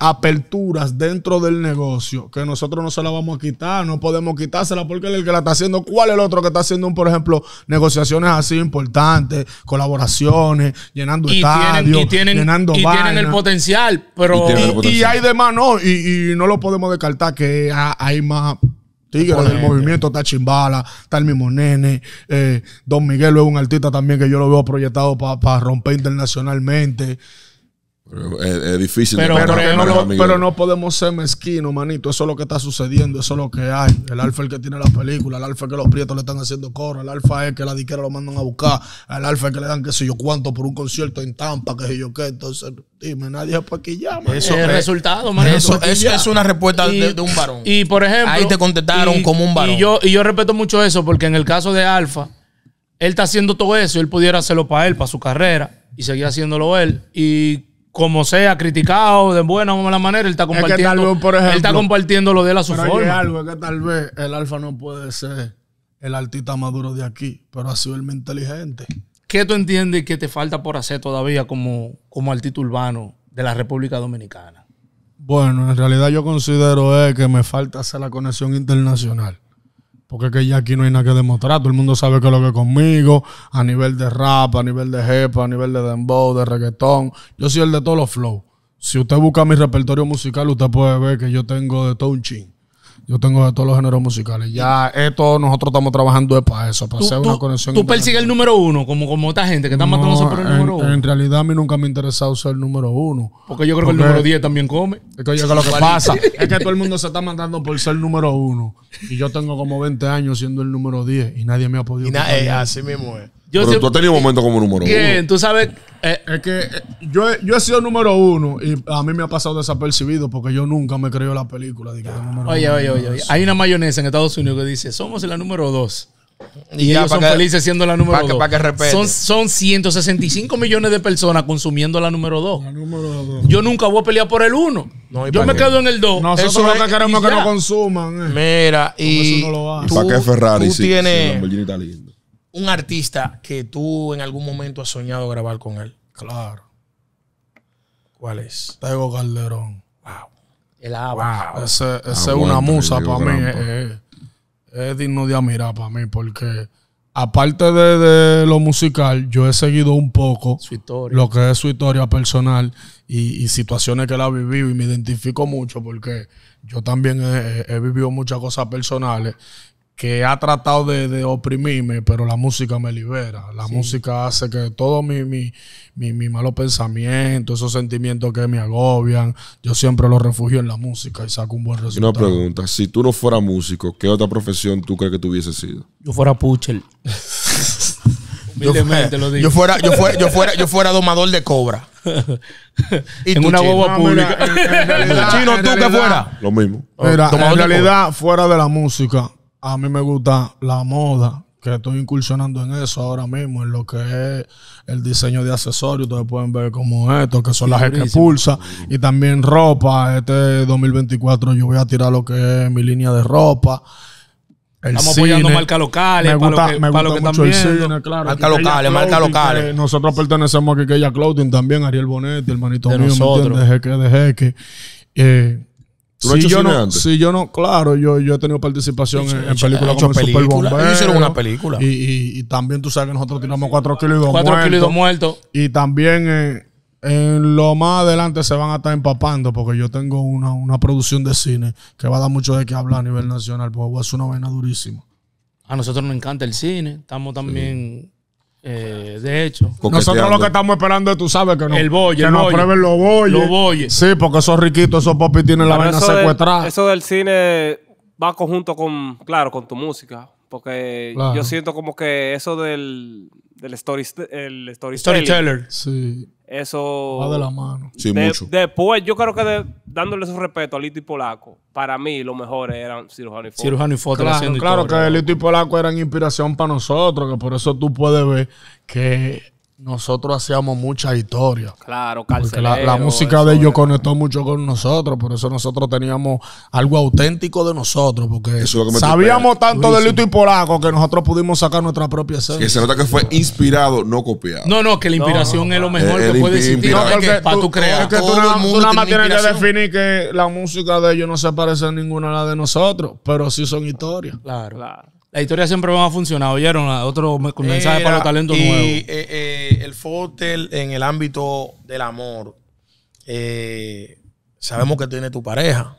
aperturas dentro del negocio que nosotros no se la vamos a quitar, no podemos quitársela porque el que la está haciendo, ¿cuál es el otro que está haciendo, por ejemplo, negociaciones así importantes, colaboraciones, llenando estadios, tienen, y y tienen el potencial, pero y, hay demás no y, no lo podemos descartar que hay más Tigres del movimiento, está Chimbala, está el mismo Nene. Eh, Don Miguel es un artista también que yo lo veo proyectado para romper internacionalmente. Es, difícil. Pero, pero, no, podemos ser mezquinos, manito. Eso es lo que está sucediendo, eso es lo que hay. El alfa es el que tiene la película, el alfa es que los prietos le están haciendo corra el alfa es que la diquera lo mandan a buscar, el alfa es que le dan qué sé yo cuánto por un concierto en Tampa, que sé yo qué. Entonces, dime, nadie es para que llame. Eso eh, es el eh, resultado, manito. Eso, es una respuesta de, un varón. Y por ejemplo. Ahí te contestaron como un varón. Y yo, y yo respeto mucho eso, porque en el caso de Alfa, él está haciendo todo eso, él pudiera hacerlo para él, para su carrera, y seguir haciéndolo él. Y como sea, criticado de buena o mala manera, él está compartiendo. él está compartiendo lo de la a su forma. Hay algo, es que tal vez el alfa no puede ser el artista maduro de aquí, pero ha sido el más inteligente. ¿Qué tú entiendes que te falta por hacer todavía como, como artista urbano de la República Dominicana? Bueno, en realidad yo considero eh, que me falta hacer la conexión internacional. Porque es que ya aquí no hay nada que demostrar. Todo el mundo sabe que lo que es conmigo, a nivel de rap, a nivel de jepa, a nivel de dembow, de reggaetón. Yo soy el de todos los flows. Si usted busca mi repertorio musical, usted puede ver que yo tengo de todo un ching. Yo tengo de todos los géneros musicales. Ya esto nosotros estamos trabajando es para eso, para hacer una conexión. Tú persigues el número uno, como, como esta gente que está matándose por el número uno. En realidad a mí nunca me ha interesado ser el número uno. Porque yo creo que el número 10 también come. Es que, lo que pasa es que todo el mundo se está matando por ser el número uno. Y yo tengo como 20 años siendo el número 10 y nadie me ha podido. Y eh, así mismo es. Yo Pero tú has tenido momentos como número uno. uno. Tú sabes. Eh, es que eh, yo, he, yo he sido número uno y a mí me ha pasado desapercibido porque yo nunca me creo la película de que era número oye, uno. Oye, oye, oye. Hay una mayonesa en Estados Unidos que dice: somos la número dos. Y, ya, ellos son felices siendo la número que Son, son, 165 millones de personas consumiendo la número dos. Yo nunca voy a pelear por el uno. Yo me quedo en el dos. Nosotros Eso es, lo que queremos que no consuman. Eh. Mira, y, no ¿para qué Ferrari? Tú tienes un artista que tú en algún momento has soñado grabar con él. Claro. ¿Cuál es? Tego Calderón. Wow. El agua! Wow. Ah, es una musa para mí. Eh, eh, es, digno de admirar para mí porque aparte de, de, lo musical, yo he seguido un poco su historia. lo que es su historia personal y, situaciones que la ha vivido y me identifico mucho porque yo también he vivido muchas cosas personales que ha tratado de, oprimirme, pero la música me libera. La música hace que todos mis mi, mi, malos pensamientos, esos sentimientos que me agobian, yo siempre los refugio en la música y saco un buen resultado. Una pregunta, si tú no fueras músico, ¿qué otra profesión tú crees que tuvieses sido? Yo fuera puchel. yo, fuera, yo fuera, domador de cobra. ¿Y en una boba pública. chino, ¿tú qué fuera? Lo mismo. en ah, realidad, fuera de la música, a mí me gusta la moda, que estoy incursionando en eso ahora mismo, en lo que es el diseño de accesorios. Ustedes pueden ver como esto, que son las que pulsa, y también ropa. Este 2024 yo voy a tirar lo que es mi línea de ropa. Estamos apoyando Marca locales. Me gusta, lo que, me gusta mucho el cine, claro. Marca locales, Marca locales. Nosotros pertenecemos a Kikeya Clothing también, Ariel Bonetti, hermanito de mío, De jeque, de jeque. Eh, si, yo no, claro, yo, yo he tenido participación en, películas como película, una película. Y, y, también tú sabes que nosotros tiramos 4 kilos y 2 muertos. 4 kilos y muertos. Y también eh, en, lo más adelante se van a estar empapando porque yo tengo una, producción de cine que va a dar mucho de qué hablar a nivel nacional porque es una vaina durísima. A nosotros nos encanta el cine. Estamos también... Eh, de hecho, nosotros lo que estamos esperando tú sabes, que, no, el que prueben los boyes Sí, porque esos riquitos, esos popis tienen la vena secuestrada. eso del cine va conjunto con, claro, con tu música. Porque yo siento como que eso del, del story, el story Storyteller. Eso. Va de la mano. Sí, mucho. Después, yo creo que dándole su respeto a Lito y Polaco, para mí los mejores eran Cirujano y Foto. y Foto. Claro, claro que Lito y Polaco eran inspiración para nosotros, que por eso tú puedes ver que nosotros hacíamos mucha historia. Claro, Porque la, música de ellos conectó mucho con nosotros, por eso nosotros teníamos algo auténtico de nosotros, porque sabíamos tanto delito de Lito y Polaco que nosotros pudimos sacar nuestra propia serie. Que se nota que fue inspirado, no copiado. No, no, que la inspiración es lo mejor que puede existir para tú, crear. tú, nada, más tienes que definir que la música de ellos no se parece a ninguna la de nosotros, pero sí son historias. Claro. claro. La historia siempre me ha funcionado, ¿oyeron? Otro mensaje para los talentos y, nuevos. Eh, eh, el fotel en el ámbito del amor, eh, sabemos que tiene tu pareja.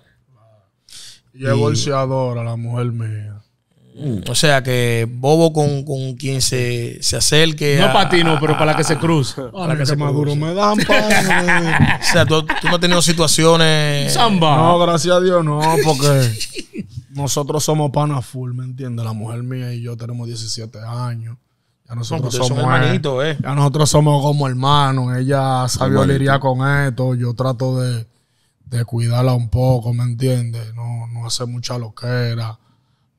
Y es a la mujer mía. O sea que bobo con, quien se, se acerque. No para ti, no, pero para la que se cruza. Para la que, se maduro me dan pan. o sea, ¿tú, no has tenido situaciones. No, gracias a Dios, no, porque nosotros somos pana full, ¿me entiendes? La mujer mía y yo tenemos 17 años. Ya nosotros somos hermanitos, eh. Ya nosotros somos como hermanos. Ella sabe lidiar con esto. Yo trato de, de cuidarla un poco, ¿me entiendes? No, no hacer mucha loquera.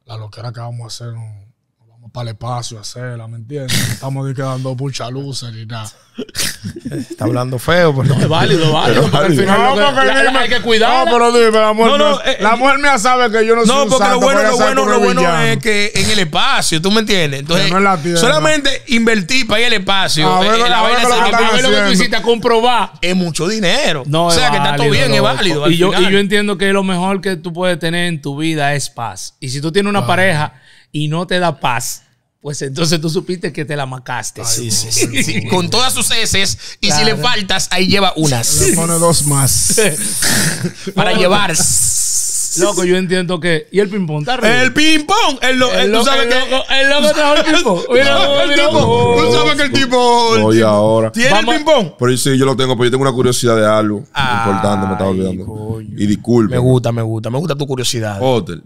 La loquera que vamos a hacer para el espacio a hacerla, ¿me entiendes? Estamos quedando muchas luces y nada. Está hablando feo, pero. No, es válido, es válido. al final no, porque hay que cuidar. No, pero dime, la mujer, no, mía, eh, la eh, mujer sabe que yo no soy No, porque lo bueno, lo bueno, lo bueno es que en el espacio, ¿tú me entiendes? Entonces, no la solamente invertir para ir al espacio. A ah, ver, eh, la lo, que tú hiciste a comprobar es mucho dinero. No, o sea, que está todo bien, es válido. Y yo, y yo entiendo que lo mejor que tú puedes tener en tu vida es paz. Y si tú tienes una pareja y no te da paz, pues entonces tú supiste que te la macaste. Con todas sus heces. Y si le faltas, ahí lleva unas. Le pone dos más. Para llevar. Loco, yo entiendo que. ¿Y el ping-pong? El ping-pong. El, lo, el, el, loco, el, loco, que... el loco el ping Tú sabes que el tipo. Oye, ahora. ¿Tiene el ping-pong? Pero sí, yo lo tengo, pero yo tengo una curiosidad de algo importante, me estaba olvidando. Y disculpe. Me gusta, me gusta, me gusta tu curiosidad. Hotel.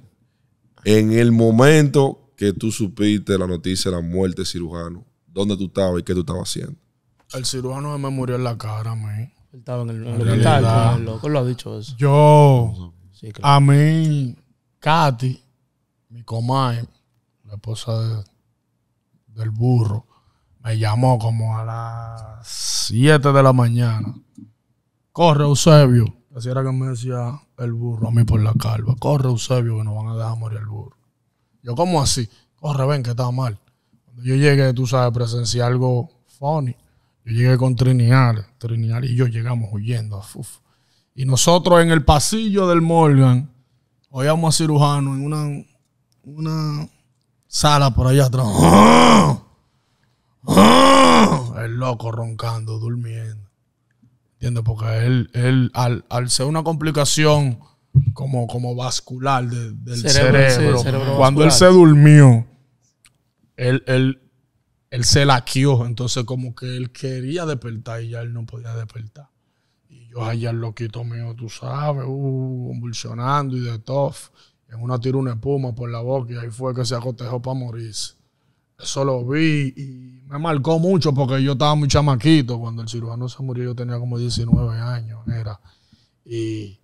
En el momento que tú supiste la noticia de la muerte del cirujano, ¿dónde tú estabas y qué tú estabas haciendo? El cirujano me murió en la cara, man. estaba en el, hospital, loco lo ha dicho eso. Yo, a mí, Katy, mi comadre, la esposa del burro, me llamó como a las 7 de la mañana. Corre, Eusebio. Así era que me decía, el burro a mí por la calva. Corre, Eusebio, que nos van a dejar morir el burro. Yo, como así? Corre, ven, que está mal. Cuando yo llegué, tú sabes, presencié algo funny. Yo llegué con Trinial, Trinial y yo llegamos huyendo. Y nosotros en el pasillo del Morgan, oíamos a cirujano en una, una sala por allá atrás. ¡Ah! ¡Ah! El loco roncando, durmiendo. Porque él, él al, ser una complicación como, como vascular del cerebro, cuando él se durmió, él, él, se laqueó. Entonces, como que él quería despertar y ya él no podía despertar. Y yo allá el loquito mío, tú sabes, uh, convulsionando y de tof. En una tiró una espuma por la boca y ahí fue que se acotejó para morirse. Eso lo vi y me marcó mucho porque yo estaba muy chamaquito. Cuando el cirujano se murió, yo tenía como 19 años, era. Y,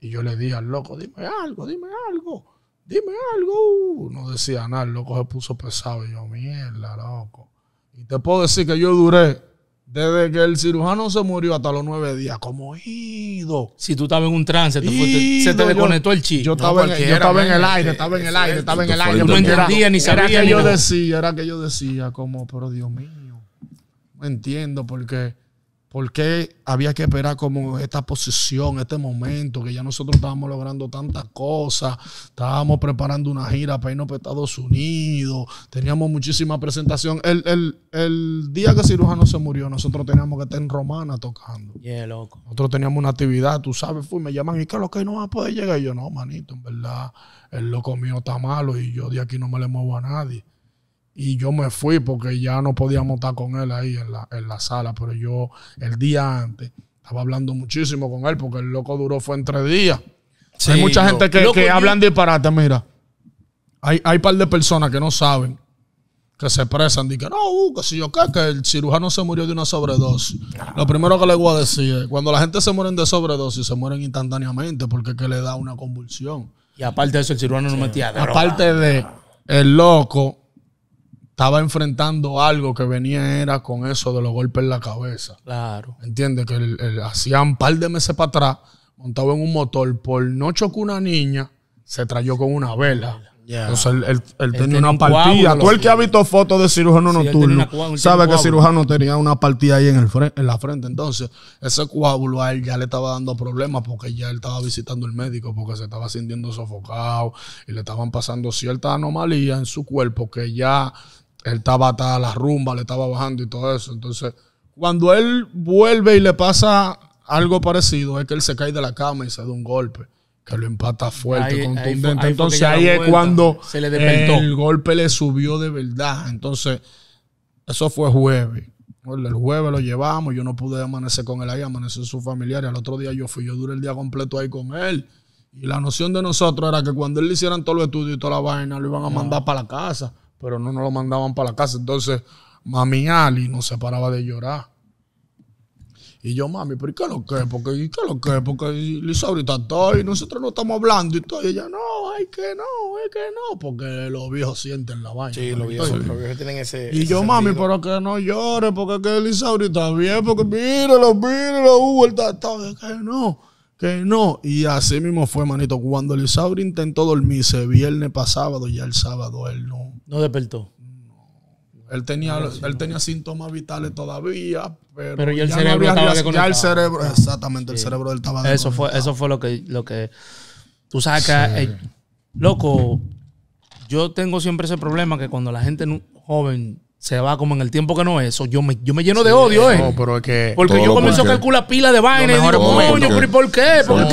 y yo le di al loco, dime algo, dime algo, dime algo. Uh, no decía nada, el loco se puso pesado. Y yo, mierda, loco. Y te puedo decir que yo duré desde que el cirujano se murió hasta los nueve días, como ido. Si tú estabas en un trance, se te desconectó el chip. Yo estaba, en, el aire, estaba en el aire, estaba en el aire. No entendía ni sabía. Era que yo decía, era que yo decía, como, pero Dios mío, no entiendo por qué porque había que esperar como esta posición, este momento, que ya nosotros estábamos logrando tantas cosas, estábamos preparando una gira para irnos para Estados Unidos, teníamos muchísima presentación. El, día que Cirujano se murió, nosotros teníamos que estar en Romana tocando. Nosotros teníamos una actividad, tú sabes, fui, me llaman, ¿y qué que no va a poder llegar? Y yo, no, manito, en verdad, el loco mío está malo y yo de aquí no me le muevo a nadie y yo me fui porque ya no podíamos estar con él ahí en la, sala, pero yo el día antes estaba hablando muchísimo con él porque el loco duró fue en tres días. hay mucha gente que, que hablan disparate, mira. Hay, hay par de personas que no saben, que se expresan, que no, uh, que si yo qué, que el cirujano se murió de una sobredosis. Lo primero que le voy a decir es, cuando la gente se muere de sobredosis, se mueren instantáneamente porque es que le da una convulsión. Y aparte de eso, el cirujano no metía droga. Aparte de, el loco estaba enfrentando algo que venía era con eso de los golpes en la cabeza. Claro. Entiende Que hacían un par de meses para atrás, montado en un motor, por no chocó una niña, se trayó con una vela. Entonces él, tenía, una partida. Tú el que ha visto fotos de cirujano nocturno sabe que el cirujano tenía una partida ahí en, el en la frente. Entonces, ese coágulo a él ya le estaba dando problemas porque ya él estaba visitando el médico porque se estaba sintiendo sofocado y le estaban pasando ciertas anomalías en su cuerpo que ya él estaba a la rumba, le estaba bajando y todo eso. Entonces, cuando él vuelve y le pasa algo parecido, es que él se cae de la cama y se da un golpe, que lo empata fuerte, contundente. Entonces, ahí es cuando el golpe le subió de verdad. Entonces, eso fue jueves. El jueves lo llevamos, yo no pude amanecer con él ahí, amaneció su familiar. Y al otro día yo fui, yo duré el día completo ahí con él. Y la noción de nosotros era que cuando él le hicieran todo el estudio y toda la vaina, lo iban a mandar para la casa pero no nos lo mandaban para la casa. Entonces, mami Ali no se paraba de llorar. Y yo, mami, pero qué lo que? Porque, ¿y qué lo que? Porque ahorita está todo y nosotros no estamos hablando y todo. Y ella, no, hay que no, es que no, porque los viejos sienten la vaina. Sí, los viejos, los viejos, tienen ese. Y yo, mami, pero que no llores, porque que ahorita está bien, porque mira lo Hugo, está, es que no que no. Y así mismo fue, manito. Cuando el intentó dormirse viernes para sábado, ya el sábado él no. No despertó. Él tenía, no, él tenía síntomas vitales todavía, pero, pero ya, el cerebro estaba ya el cerebro, ah, exactamente, el cerebro del estaba Eso fue, eso fue lo que, lo que tú sabes eh, loco, yo tengo siempre ese problema que cuando la gente joven se va como en el tiempo que no es eso. Yo me, yo me lleno de odio, eh. ¿eh? No, pero es que. Porque yo comienzo a calcular pila de vainas y digo, coño, pero ¿por qué? Porque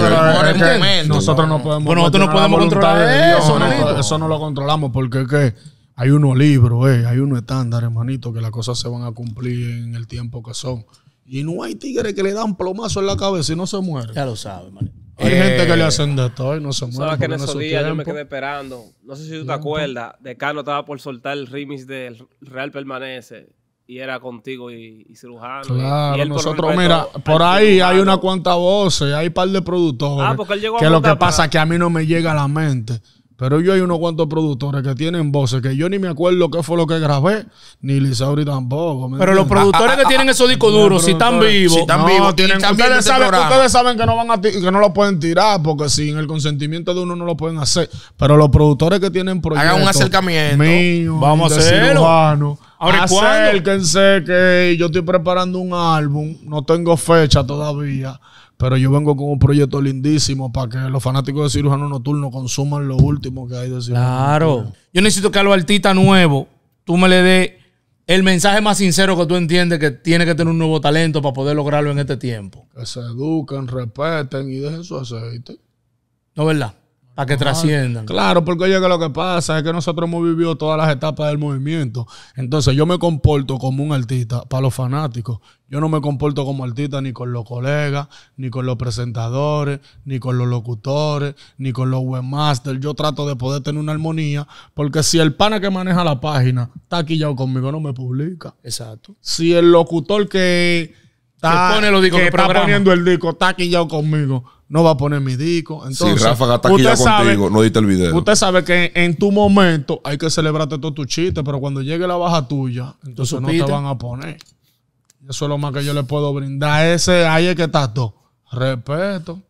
nosotros no podemos. nosotros no podemos controlar eso, Eso no lo controlamos porque es que hay unos libros, eh, hay unos estándares, hermanito, que las cosas se van a cumplir en el tiempo que son. Y no hay tigres que le dan plomazo en la cabeza y no se mueren. Ya lo sabe, manito. Hay gente que le eh, hacen de todo y no se muere. Sabes que en esos días yo me quedé esperando. No sé si tú te acuerdas. De no estaba por soltar el remix del Real Permanece. Y era contigo y, cirujano. Claro, y, nosotros, mira, por ahí hay una cuanta voces, hay un par de productores. Ah, porque él llegó a que lo que pasa es que a mí no me llega a la mente. Pero yo hay unos cuantos productores que tienen voces que yo ni me acuerdo qué fue lo que grabé, ni Lisauri tampoco. Pero los productores ah, ah, que tienen ah, esos discos duros, si están vivos, si están vivos, tienen, ustedes, saben, ustedes saben que no van que no lo pueden tirar porque sin el consentimiento de uno no lo pueden hacer. Pero los productores que tienen proyectos, hagan un acercamiento. vamos a hacerlo. Ahora, Acérquense que yo estoy preparando un álbum, no tengo fecha todavía pero yo vengo con un proyecto lindísimo para que los fanáticos de Cirujano Nocturno consuman lo último que hay de Cirujano. Claro. Yo necesito que a los artistas nuevos tú me le des el mensaje más sincero que tú entiendes que tiene que tener un nuevo talento para poder lograrlo en este tiempo. Que se eduquen, respeten y dejen su aceite. ¿No verdad? Para que trasciendan. Claro, porque oye que lo que pasa es que nosotros hemos vivido todas las etapas del movimiento. Entonces yo me comporto como un artista para los fanáticos. Yo no me comporto como artista ni con los colegas, ni con los presentadores, ni con los locutores, ni con los webmasters. Yo trato de poder tener una armonía, porque si el pana que maneja la página está aquí ya conmigo, no me publica. Exacto. Si el locutor que está, pone los discos está poniendo el disco está aquí ya conmigo, no va a poner mi disco Entonces, si Rafa está aquí ya contigo, no diste el video. Usted sabe que en, tu momento hay que celebrarte todos tus chistes, pero cuando llegue la baja tuya, entonces no te van a poner. Eso es lo más que yo le puedo brindar. Ese ahí es que estás todo. Respeto.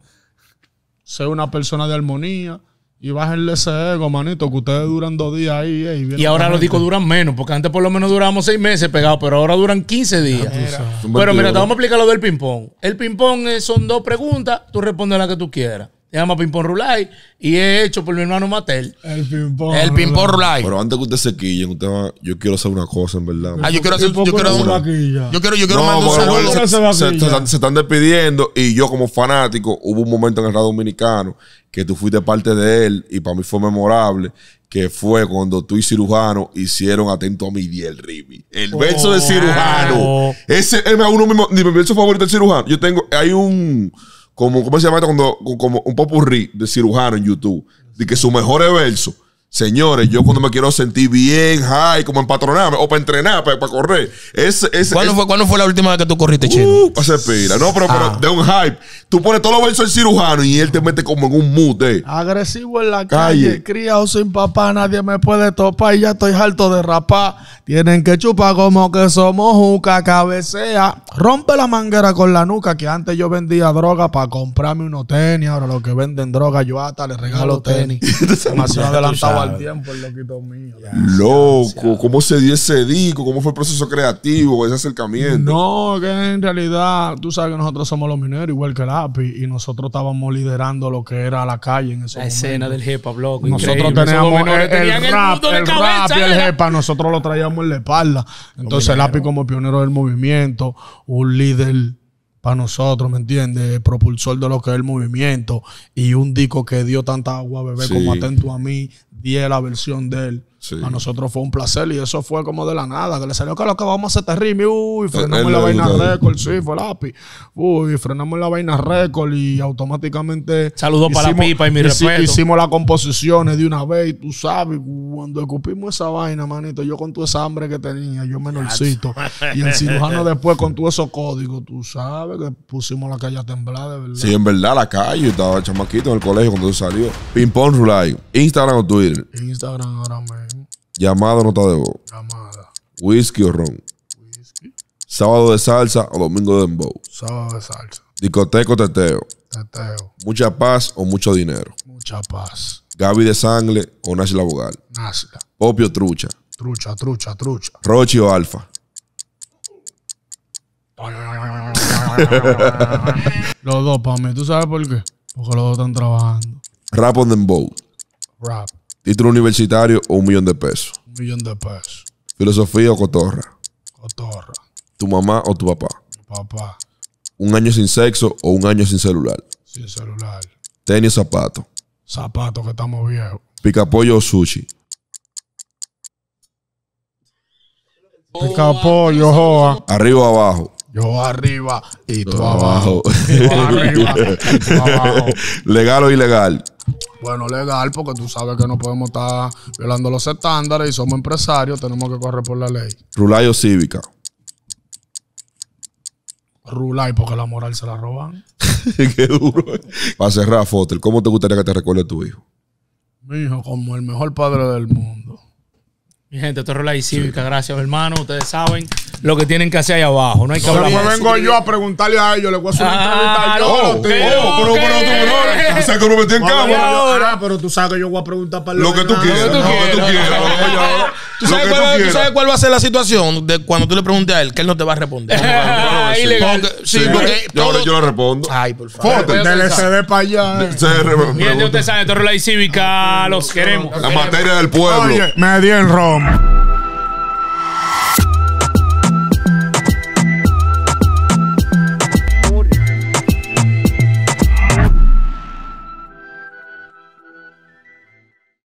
Sé una persona de armonía. Y bájenle ese ego, manito, que ustedes duran dos días ahí. Eh, y ahora los discos duran menos, porque antes por lo menos durábamos seis meses pegados, pero ahora duran 15 días. Ah, pero mira, te vamos a explicar lo del ping-pong. El ping-pong son dos preguntas, tú respondes la que tú quieras se llama Pimpón Rulay y he hecho por mi hermano Matel. El Pimpón Rulay. Pero antes que usted se quillen, yo quiero hacer una cosa, en verdad. Ah, yo quiero hacer yo quiero, una, yo quiero, yo quiero mandar un saludo. Se, están despidiendo y yo como fanático, hubo un momento en el Radio Dominicano que tú fuiste parte de él y para mí fue memorable que fue cuando tú y Cirujano hicieron Atento a mi diel el Rimi. El verso de oh, Cirujano. Ese es uno mismo, mi verso favorito del Cirujano. Yo tengo, hay un como, ¿cómo se llama esto? Cuando, como un popurrí de cirujano en YouTube, de que su mejor verso Señores, yo cuando me quiero sentir bien, high, como empatronarme, o para entrenar, para, correr. ¿Cuándo, Fue, la última vez que tú corriste, chino? Uh, se pira. No, pero, ah. de un hype. Tú pones todos los versos el cirujano y él te mete como en un mute. Agresivo en la calle, criado sin papá, nadie me puede topar y ya estoy harto de rapar. Tienen que chupar como que somos juca, cabecea. Rompe la manguera con la nuca, que antes yo vendía droga para comprarme unos tenis. Ahora los que venden droga, yo hasta les regalo tenis. Demasiado adelantado tiempo loquito mío. Loco, ¿cómo se dio ese disco? ¿Cómo fue el proceso creativo, ese acercamiento? No, que en realidad tú sabes que nosotros somos los mineros, igual que el y nosotros estábamos liderando lo que era la calle en ese La escena del hip hop, Nosotros teníamos el, rap, el, rap y el hip nosotros lo traíamos en la espalda. Entonces el como pionero del movimiento, un líder para nosotros, ¿me entiendes? Propulsor de lo que es el movimiento y un disco que dio tanta agua a como Atento a mí, 10 la versión de él. A nosotros fue un placer y eso fue como de la nada, que le salió que lo que vamos a hacer terrible, uy, eh, frenamos la vaina récord, sí, fue lápiz, uy, frenamos la vaina récord y automáticamente... Saludos para la pipa y mi respeto. Hicimos las composiciones de una vez y tú sabes, cuando escupimos esa vaina, manito, yo con toda esa hambre que tenía, yo menorcito, y el cirujano después con todos esos códigos, tú sabes que pusimos la calle a temblar, verdad. Sí, en verdad, la calle, estaba el chamaquito en el colegio cuando salió. Ping pong Rulay, Instagram o Twitter. Instagram ahora mismo. Llamada o nota de voz. Llamada. Whisky o ron. Whisky. Sábado de salsa o domingo de dembow. Sábado de salsa. Discoteca o teteo. Teteo. Mucha paz o mucho dinero. Mucha paz. Gaby de sangre o Nashla Bogal. Nashla. Popio trucha. Trucha, trucha, trucha. Rochi o alfa. los dos para mí. ¿Tú sabes por qué? Porque los dos están trabajando. Rap o dembow. Rap título universitario o un millón de pesos. Un millón de pesos. Filosofía o cotorra. Cotorra. Tu mamá o tu papá. papá. Un año sin sexo o un año sin celular. Sin celular. Tenis o zapato. Zapato que estamos viejos. Picapollo o sushi. Picapollo, joa. Arriba o abajo. Yo arriba y tú abajo. abajo. Yo arriba y tú abajo. Legal o ilegal. Bueno, pues, legal, porque tú sabes que no podemos estar violando los estándares y somos empresarios, tenemos que correr por la ley. o cívica. Rulay, porque la moral se la roban. Qué duro. Eh. Para cerrar, ¿cómo te gustaría que te recuerde tu hijo? Mi hijo, como el mejor padre del mundo gente, torre y Cívica, gracias, hermano. Ustedes saben lo que tienen que hacer ahí abajo. No hay que hablar vengo yo a preguntarle a ellos, le voy a hacer una pregunta. entrevista. ellos. pero, no, ah, pero tú sabes que yo voy a preguntar para Lo que tú quieras, lo que tú quieras. ¿Tú sabes, cuál, va a ser la situación de cuando tú le preguntes a él? Que él no te va a responder. Ah, sí, porque yo, le respondo. Ay, por favor. SD para allá. Miren, usted sabe, Torrola Cívica, los queremos. La materia del pueblo. me di en Roma. Yeah.